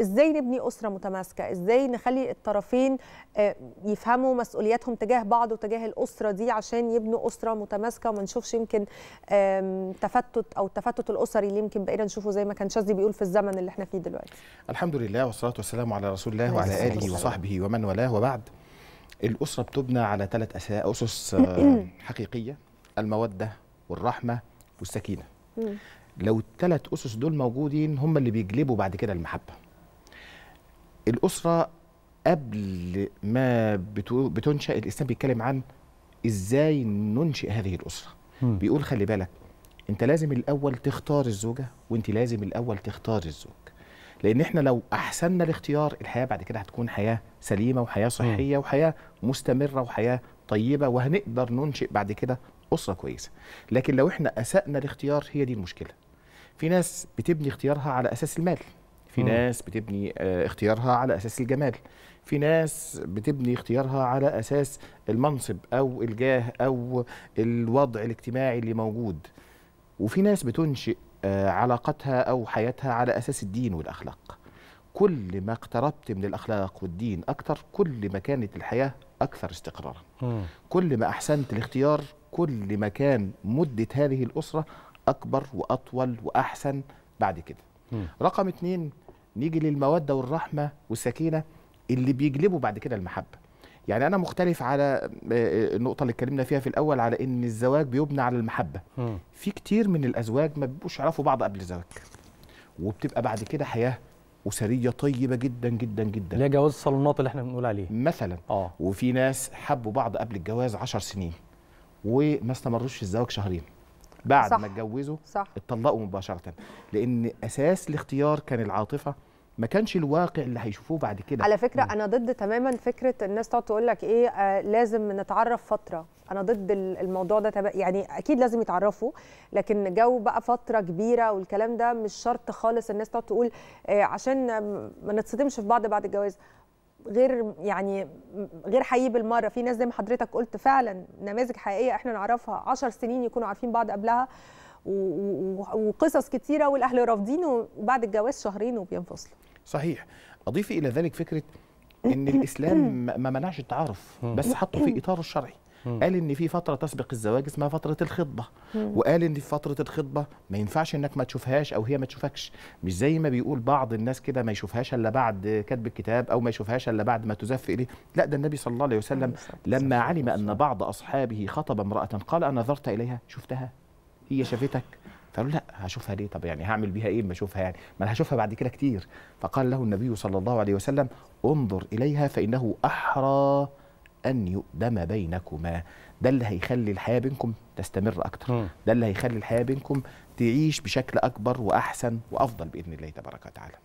ازاي نبني اسره متماسكه ازاي نخلي الطرفين آه، يفهموا مسؤولياتهم تجاه بعض وتجاه الاسره دي عشان يبنوا اسره متماسكه وما نشوفش يمكن تفتت او التفتت الاسري اللي يمكن بقينا نشوفه زي ما كان شاذلي بيقول في الزمن اللي احنا فيه دلوقتي الحمد لله والصلاه والسلام على رسول الله وعلى اله وصحبه ومن والاه وبعد الاسره بتبنى على ثلاث اسس آه، حقيقيه الموده والرحمه والسكينه لو الثلاث اسس دول موجودين هم اللي بيجلبوا بعد كده المحبه الاسره قبل ما بتنشا الاسلام بيتكلم عن ازاي ننشئ هذه الاسره م. بيقول خلي بالك انت لازم الاول تختار الزوجه وانت لازم الاول تختار الزوج لان احنا لو احسننا الاختيار الحياه بعد كده هتكون حياه سليمه وحياه صحيه م. وحياه مستمره وحياه طيبه وهنقدر ننشئ بعد كده اسره كويسه لكن لو احنا اسأنا الاختيار هي دي المشكله في ناس بتبني اختيارها على اساس المال في م. ناس بتبني آه، اختيارها على اساس الجمال في ناس بتبني اختيارها على اساس المنصب او الجاه او الوضع الاجتماعي اللي موجود وفي ناس بتنشئ آه، علاقتها او حياتها على اساس الدين والاخلاق كل ما اقتربت من الاخلاق والدين اكثر كل ما كانت الحياه اكثر استقرارا م. كل ما احسنت الاختيار كل ما كان مده هذه الاسره اكبر واطول واحسن بعد كده م. رقم اثنين نيجي للموده والرحمه والسكينه اللي بيجلبوا بعد كده المحبه يعني انا مختلف على آه، آه، النقطه اللي اتكلمنا فيها في الاول على ان الزواج بيبنى على المحبه في كتير من الازواج ما بيبقوش يعرفوا بعض قبل الزواج وبتبقى بعد كده حياه اسريه طيبه جدا جدا جدا اللي هي جواز الصالونات اللي احنا بنقول عليه مثلا اه وفي ناس حبوا بعض قبل الجواز 10 سنين وما استمروش في الزواج شهرين بعد صح. ما اتجوزوا صح. اتطلقوا مباشره لان اساس الاختيار كان العاطفه ما كانش الواقع اللي هيشوفوه بعد كده على فكره مم. انا ضد تماما فكره الناس تقعد تقول لك ايه آه لازم نتعرف فتره انا ضد الموضوع ده تبقى يعني اكيد لازم يتعرفوا لكن جو بقى فتره كبيره والكلام ده مش شرط خالص الناس تقعد تقول آه عشان ما نتصدمش في بعض بعد الجواز غير يعني غير حقيقي بالمره في ناس زي ما حضرتك قلت فعلا نماذج حقيقيه احنا نعرفها 10 سنين يكونوا عارفين بعض قبلها وقصص كتيره والاهل رافضينه وبعد الجواز شهرين وبينفصلوا صحيح اضيف الى ذلك فكره ان الاسلام ما منعش التعارف بس حطه في اطاره الشرعي قال ان في فتره تسبق الزواج اسمها فتره الخطبه وقال ان في فتره الخطبه ما ينفعش انك ما تشوفهاش او هي ما تشوفكش مش زي ما بيقول بعض الناس كده ما يشوفهاش الا بعد كتب الكتاب او ما يشوفهاش الا بعد ما تزف اليه لا ده النبي صلى الله عليه وسلم لما علم ان بعض اصحابه خطب امراه قال انظرت اليها شفتها هي شافتك فقالوا لا هشوفها ليه طب يعني هعمل بيها ايه ما اشوفها يعني ما انا هشوفها بعد كده كتير فقال له النبي صلى الله عليه وسلم انظر اليها فانه احرى أن يؤدم بينكما ده اللي هيخلي الحياة بينكم تستمر أكتر ده اللي هيخلي الحياة بينكم تعيش بشكل أكبر وأحسن وأفضل بإذن الله تبارك وتعالى